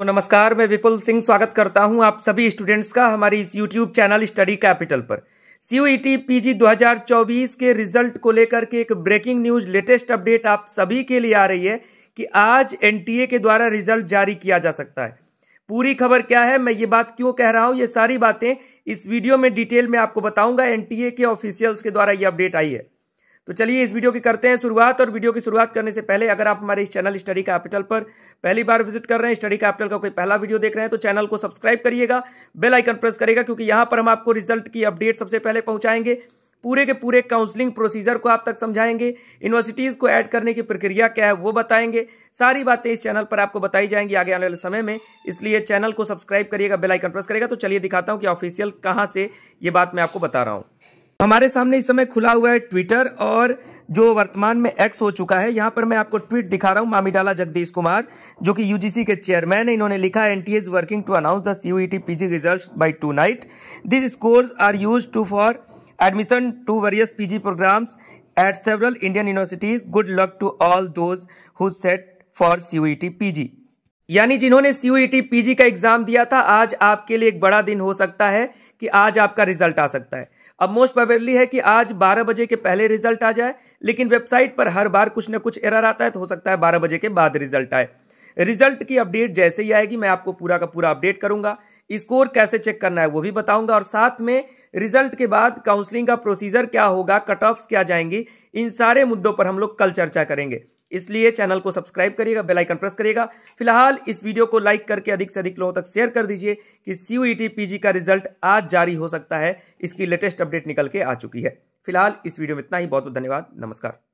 तो नमस्कार मैं विपुल सिंह स्वागत करता हूं आप सभी स्टूडेंट्स का हमारी इस यूट्यूब चैनल स्टडी कैपिटल पर सीयूईटी पीजी 2024 के रिजल्ट को लेकर के एक ब्रेकिंग न्यूज लेटेस्ट अपडेट आप सभी के लिए आ रही है कि आज एनटीए के द्वारा रिजल्ट जारी किया जा सकता है पूरी खबर क्या है मैं ये बात क्यों कह रहा हूँ ये सारी बातें इस वीडियो में डिटेल में आपको बताऊंगा एन के ऑफिसियल्स के द्वारा ये अपडेट आई है तो चलिए इस वीडियो की करते हैं शुरुआत और वीडियो की शुरुआत करने से पहले अगर आप हमारे इस चैनल स्टडी कैपिटल पर पहली बार विजिट कर रहे हैं स्टडी कैपिटल का कोई पहला वीडियो देख रहे हैं तो चैनल को सब्सक्राइब करिएगा बेल आइकन प्रेस करेगा क्योंकि यहां पर हम आपको रिजल्ट की अपडेट सबसे पहले पहुंचाएंगे पूरे के पूरे काउंसलिंग प्रोसीजर को आप तक समझाएंगे यूनिवर्सिटीज़ को ऐड करने की प्रक्रिया क्या है वो बताएंगे सारी बातें इस चैनल पर आपको बताई जाएंगी आगे आने वाले समय में इसलिए चैनल को सब्सक्राइब करिएगा बेल आइकन प्रेस करेगा तो चलिए दिखाता हूँ कि ऑफिशियल कहाँ से ये बात मैं आपको बता रहा हूँ हमारे सामने इस समय खुला हुआ है ट्विटर और जो वर्तमान में एक्स हो चुका है यहाँ पर मैं आपको ट्वीट दिखा रहा हूँ मामीडाला जगदीश कुमार जो कि यूजीसी के चेयरमैन है इन्होंने लिखा है NTA is working to announce the CUET PG results by tonight this scores are used to for admission to various PG programmes at several Indian universities good luck to all those who sat for CUET PG यानी जिन्होंने सीयूईटी PG e का exam दिया था आज आपके लिए एक बड़ा दिन हो सकता है कि आज आपका रिजल्ट आ सकता है अब मोस्ट प्रोबेबली है कि आज 12 बजे के पहले रिजल्ट आ जाए लेकिन वेबसाइट पर हर बार कुछ ना कुछ एरर आता है तो हो सकता है 12 बजे के बाद रिजल्ट आए रिजल्ट की अपडेट जैसे ही आएगी मैं आपको पूरा का पूरा अपडेट करूंगा स्कोर कैसे चेक करना है वो भी बताऊंगा और साथ में रिजल्ट के बाद काउंसलिंग का प्रोसीजर क्या होगा कट ऑफ क्या जाएंगी इन सारे मुद्दों पर हम लोग कल चर्चा करेंगे इसलिए चैनल को सब्सक्राइब करिएगा बेल आइकन प्रेस करिएगा फिलहाल इस वीडियो को लाइक करके अधिक से अधिक लोगों तक शेयर कर दीजिए कि सीयूईटी पीजी e का रिजल्ट आज जारी हो सकता है इसकी लेटेस्ट अपडेट निकल के आ चुकी है फिलहाल इस वीडियो में इतना ही बहुत बहुत धन्यवाद नमस्कार